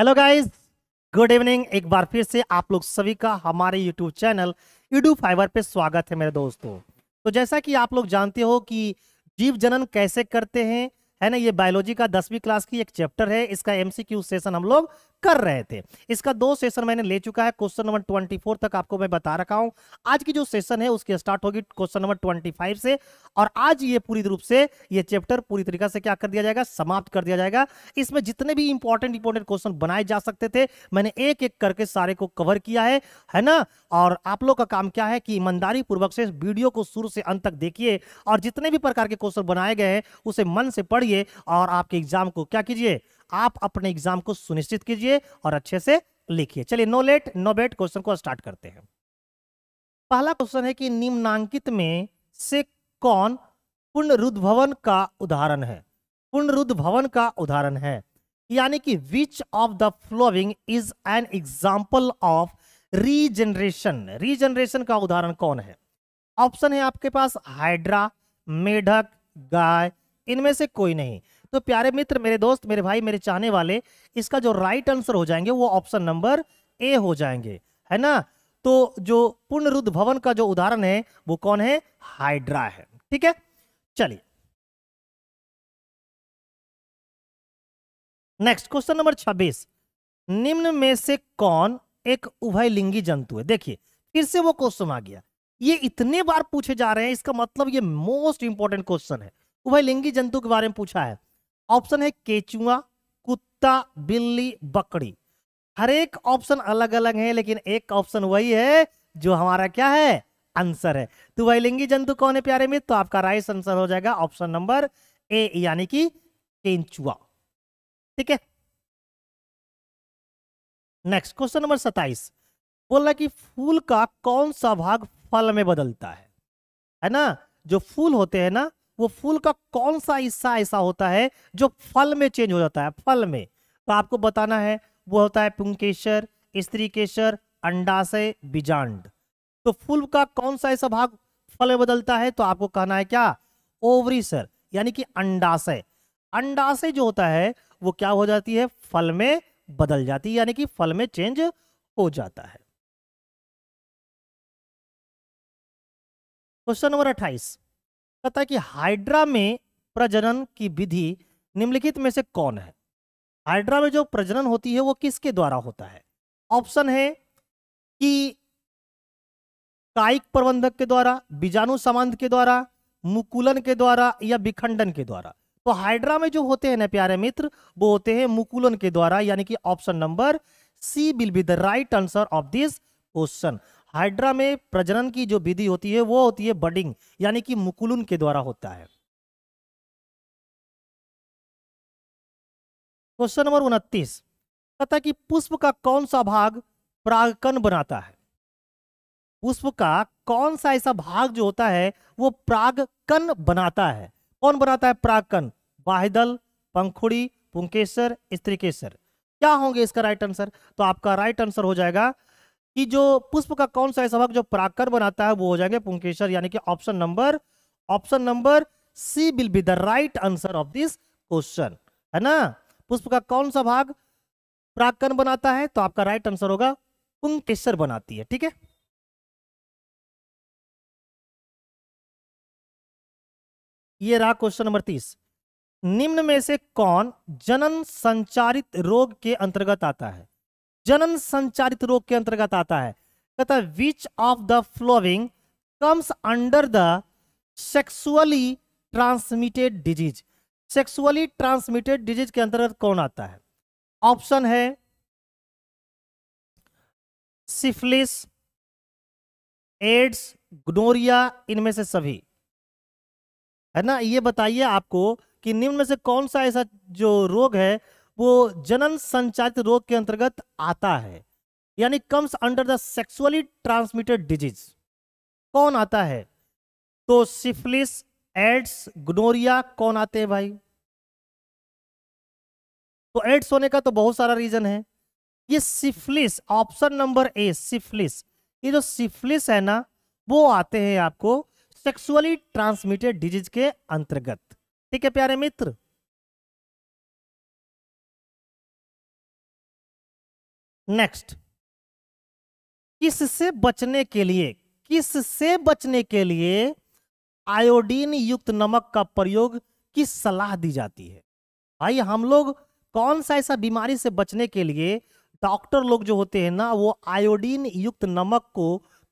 hello guys good evening एक बार फिर से आप लोग सभी का हमारे यूट्यूब चैनल यूडू फाइबर पे स्वागत है मेरे दोस्तों तो जैसा कि आप लोग जानते हो कि जीव जनन कैसे करते हैं है ना ये बायोलॉजी का दसवीं क्लास की एक चैप्टर है इसका एमसीक्यू सेशन हम लोग कर रहे थे इसका दो सेशन मैंने ले चुका है क्वेश्चन नंबर ट्वेंटी फोर तक आपको मैं बता रखा हूं आज की जो सेशन है उसकी स्टार्ट होगी क्वेश्चन नंबर ट्वेंटी फाइव से और आज ये पूरी रूप से ये चैप्टर पूरी तरीके से क्या कर दिया जाएगा समाप्त कर दिया जाएगा इसमें जितने भी इंपॉर्टेंट इंपॉर्टेंट क्वेश्चन बनाए जा सकते थे मैंने एक एक करके सारे को कवर किया है है ना और आप लोग का काम क्या है कि ईमानदारी पूर्वक से वीडियो को शुरू से अंत तक देखिए और जितने भी प्रकार के क्वेश्चन बनाए गए हैं उसे मन से पढ़िए बनाइए और आपके एग्जाम को क्या कीजिए आप अपने एग्जाम को सुनिश्चित कीजिए और अच्छे से लिखिए चलिए no late no bet question को स्टार्ट करते हैं पहला क्वेश्चन है कि निम्नांकित में से कौन पूर्ण रुद्भवन का उदाहरण है पूर्ण रुद्भवन का उदाहरण है यानी कि which of the following is an example of regeneration regeneration का उदाहरण कौन है ऑप्शन है आपके पास हाइड्रा मेढक गाय इनमें से कोई नहीं तो प्यारे मित्र मेरे दोस्त मेरे भाई मेरे चाहने वाले इसका जो राइट आंसर हो जाएंगे वो ऑप्शन नंबर ए हो जाएंगे है ना तो जो पूर्ण रुद्ध भवन का जो उदाहरण है वो कौन है हाइड्रा है ठीक है चलिए नेक्स्ट क्वेश्चन नंबर 26 निम्न में से कौन एक उभयलिंगी जंतु है देखिए फिर से वो क्वेश्चन आ गया ये इतने बार पूछे जा रहे हैं इसका मतलब ये मोस्ट इंपॉर्टेंट क्वेश्चन है उभयलिंगी जंतु के बारे में पूछा है ऑप्शन है केचुआ कुत्ता बिल्ली बकरी हर एक ऑप्शन अलग अलग है लेकिन एक ऑप्शन वही है जो हमारा क्या है आंसर है तो वैलिंगी जंतु कौन है प्यारे मित्र तो आपका राइट आंसर हो जाएगा ऑप्शन नंबर ए यानी कि केंचुआ ठीक है नेक्स्ट क्वेश्चन नंबर सताइस बोला कि फूल का कौन सा भाग फल में बदलता है है ना जो फूल होते हैं ना वो फूल का कौन सा हिस्सा ऐसा होता है जो फल में चेंज हो जाता है फल में तो आपको बताना है वो होता है पुंकेशर स्त्री केशर अंडाशय बीजांड तो फूल का कौन सा ऐसा भाग फल में बदलता है तो आपको कहना है क्या ओवरी सर यानी कि अंडाशय अंडाशय जो होता है वो क्या हो जाती है फल में बदल जाती है यानी कि फल में चेंज हो जाता है क्वेश्चन नंबर अट्ठाईस कहता है कि हाइड्रा में प्रजनन की विधि निम्नलिखित में से कौन है हाइड्रा में जो प्रजनन होती है वो किसके द्वारा होता है ऑप्शन है कि कायिक प्रबंधक के द्वारा बीजाणु समांध के द्वारा मुकुलन के द्वारा या विखंडन के द्वारा तो हाइड्रा में जो होते हैं ना प्यारे मित्र वो होते हैं मुकुलन के द्वारा यानी कि option number C will be the right answer of this question hydra में प्रजनन की जो विधि होती है वो होती है बडिंग यानी कि मुकुलन के द्वारा होता है क्वेश्चन नंबर उनतीस कहता कि पुष्प का कौन सा भाग प्रागकन बनाता है पुष्प का कौन सा ऐसा भाग जो होता है वो प्रागकन बनाता है कौन बनाता है प्रागकन बाहिदल पंखुड़ी पुंकेसर स्त्रीकेसर क्या होंगे इसका राइट आंसर तो आपका राइट आंसर हो जाएगा कि जो पुष्प का कौन सा ऐसा भाग जो प्राकर बनाता है वो हो जाएंगे पुंकेश्वर यानी कि option number option number C will be the right answer of this question है ना पुष्प का कौन सा भाग प्राकर बनाता है तो आपका राइट आंसर होगा पुंकेश्वर बनाती है ठीक है ये रहा क्वेश्चन नंबर तीस निम्न में से कौन जनन संचारित रोग के अंतर्गत आता है जनन संचारित रोग के अंतर्गत आता है कहता है which of the following comes under the sexually transmitted disease sexually transmitted disease के अंतर्गत कौन आता है ऑप्शन है सिफिलिस एड्स ग्नोरिया इनमें से सभी है ना ये बताइए आपको कि निम्न में से कौन सा ऐसा जो रोग है वो जनन संचालित रोग के अंतर्गत आता है यानी comes under the sexually transmitted disease कौन आता है तो सिफिलिस एड्स ग्नोरिया कौन आते हैं भाई तो एड्स होने का तो बहुत सारा रीजन है ये syphilis option number A syphilis ये जो सिफिलिस है ना वो आते हैं आपको सेक्सुअली ट्रांसमिटेड डिजीज के अंतर्गत ठीक है प्यारे मित्र नेक्स्ट किससे बचने के लिए किससे बचने के लिए आयोडीन युक्त नमक का प्रयोग की सलाह दी जाती है भाई हम लोग कौन सा ऐसा बीमारी से बचने के लिए डॉक्टर लोग जो होते हैं ना वो आयोडीन युक्त नमक को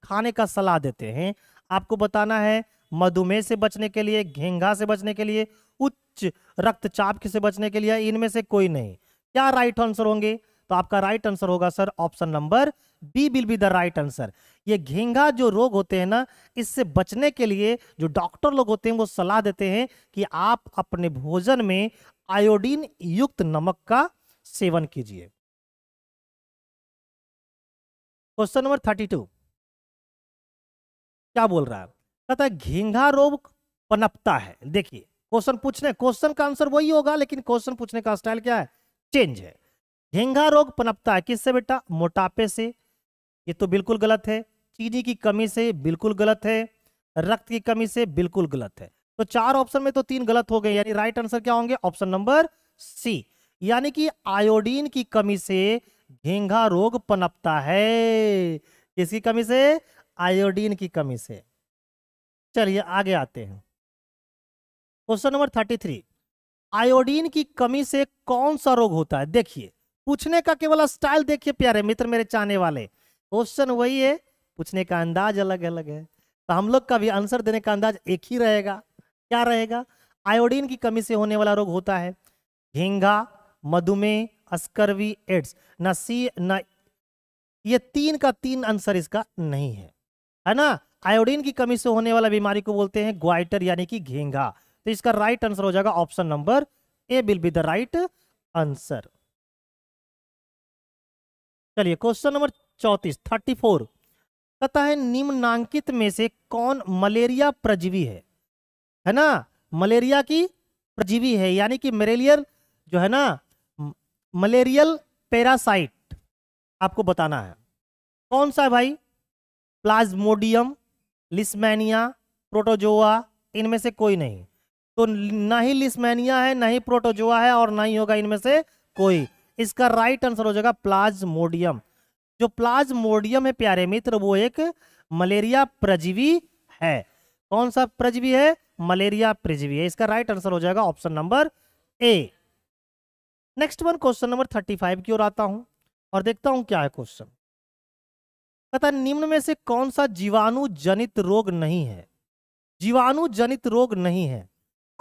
खाने का सलाह देते हैं आपको बताना है मधुमेह से बचने के लिए घेंगा से बचने के लिए उच्च रक्तचाप से बचने के लिए इनमें से कोई नहीं क्या राइट आंसर होंगे तो आपका राइट आंसर होगा sir option number B will be the right answer ये घेंगा जो रोग होते हैं ना इससे बचने के लिए जो डॉक्टर लोग होते हैं वो सलाह देते हैं कि आप अपने भोजन में आयोडीन युक्त नमक का सेवन कीजिए क्वेश्चन नंबर थर्टी टू क्या बोल रहा है कहता है घेंगा रोग पनपता है देखिए क्वेश्चन पूछने क्वेश्चन का आंसर वही होगा लेकिन क्वेश्चन पूछने का स्टाइल क्या है चेंज है घेंघा रोग पनपता है किससे बेटा मोटापे से ये तो बिल्कुल गलत है चीनी की कमी से बिल्कुल गलत है रक्त की कमी से बिल्कुल गलत है तो चार ऑप्शन में तो तीन गलत हो गए यानी राइट आंसर क्या होंगे ऑप्शन नंबर सी यानी कि आयोडीन की कमी से घेंघा रोग पनपता है किसकी कमी से आयोडीन की कमी से चलिए आगे आते हैं question number thirty three iodine की कमी से कौन सा रोग होता है देखिए पूछने का केवल स्टाइल देखिए प्यारे मित्र मेरे चाहने वाले क्वेश्चन वही है पूछने का अंदाज अलग अलग है तो हम लोग का भी आंसर देने का अंदाज एक ही रहेगा क्या रहेगा आयोडीन की कमी से होने वाला रोग होता है घींगा मधुमेह अस्कर्वी एड्स न सी न ये तीन का तीन आंसर इसका नहीं है है ना आयोडीन की कमी से होने वाला बीमारी को बोलते हैं ग्वाइटर यानी कि घेंगा तो इसका राइट आंसर हो जाएगा option number A will be the right answer चलिए क्वेश्चन नंबर चौतीस थर्टी फोर कहता है निम्नांकित में से कौन मलेरिया प्रजीवी है है ना मलेरिया की प्रजीवी है यानी कि मलेरियल जो है ना मलेरियल पैरासाइट आपको बताना है कौन सा है भाई प्लाज्मोडियम लिस्मैनिया प्रोटोजोआ इनमें से कोई नहीं तो ना ही लिस्मैनिया है ना ही प्रोटोजोआ है और ना ही होगा इनमें से कोई इसका राइट आंसर हो जाएगा प्लाज्मोडियम जो प्लाज्मोडियम है प्यारे मित्र वो एक मलेरिया प्रजीवी है कौन सा प्रजीवी है मलेरिया प्रजीवी है इसका राइट आंसर हो जाएगा option number A next one question number thirty five की ओर आता हूं और देखता हूं क्या है क्वेश्चन तथा निम्न में से कौन सा जीवाणु जनित रोग नहीं है जीवाणु जनित रोग नहीं है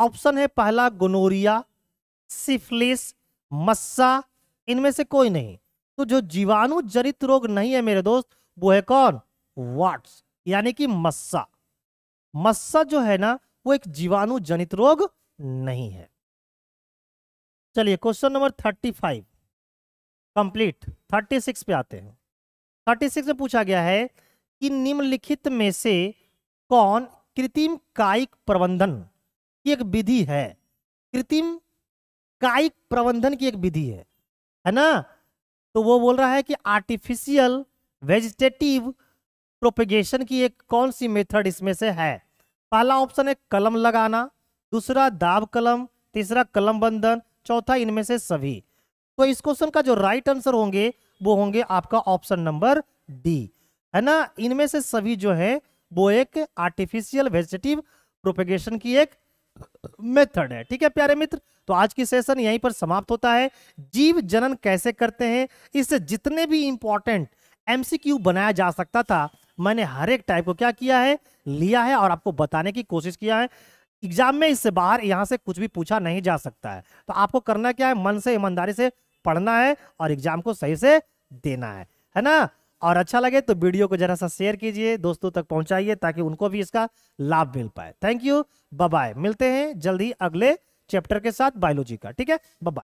ऑप्शन है पहला गोनोरिया सिफलिस मस्सा इनमें से कोई नहीं तो जो जीवाणु जनित रोग नहीं है मेरे दोस्त वो है कौन वाट्स यानी कि मस्सा मस्सा जो है ना वो एक जीवाणु जनित रोग नहीं है चलिए question number thirty five complete thirty six पे आते हैं थर्टी सिक्स में पूछा गया है कि निम्नलिखित में से कौन कृत्रिम कायिक प्रबंधन की एक विधि है कृत्रिम कायिक प्रबंधन की एक विधि है है ना तो वो बोल रहा है कि आर्टिफिशियल वेजिटेटिव प्रोपेगेशन की एक कौन सी मेथड इसमें से है पहला ऑप्शन है कलम लगाना दूसरा दाब कलम तीसरा कलम बंधन चौथा इनमें से सभी तो इस क्वेश्चन का जो राइट आंसर होंगे वो होंगे आपका ऑप्शन नंबर डी है ना इनमें से सभी जो है वो एक आर्टिफिशियल वेजिटेटिव प्रोपेगेशन की एक मेथड है ठीक है प्यारे मित्र तो आज की सेशन यहीं पर समाप्त होता है जीव जनन कैसे करते हैं इससे जितने भी इंपॉर्टेंट एमसीक्यू बनाया जा सकता था मैंने हर एक टाइप को क्या किया है लिया है और आपको बताने की कोशिश किया है एग्जाम में इससे बाहर यहां से कुछ भी पूछा नहीं जा सकता है तो आपको करना क्या है मन से ईमानदारी से पढ़ना है और एग्जाम को सही से देना है है ना और अच्छा लगे तो वीडियो को जरा सा शेयर कीजिए दोस्तों तक पहुंचाइए ताकि उनको भी इसका लाभ मिल पाए थैंक यू बाय मिलते हैं जल्दी अगले चैप्टर के साथ बायोलॉजी का ठीक है बाय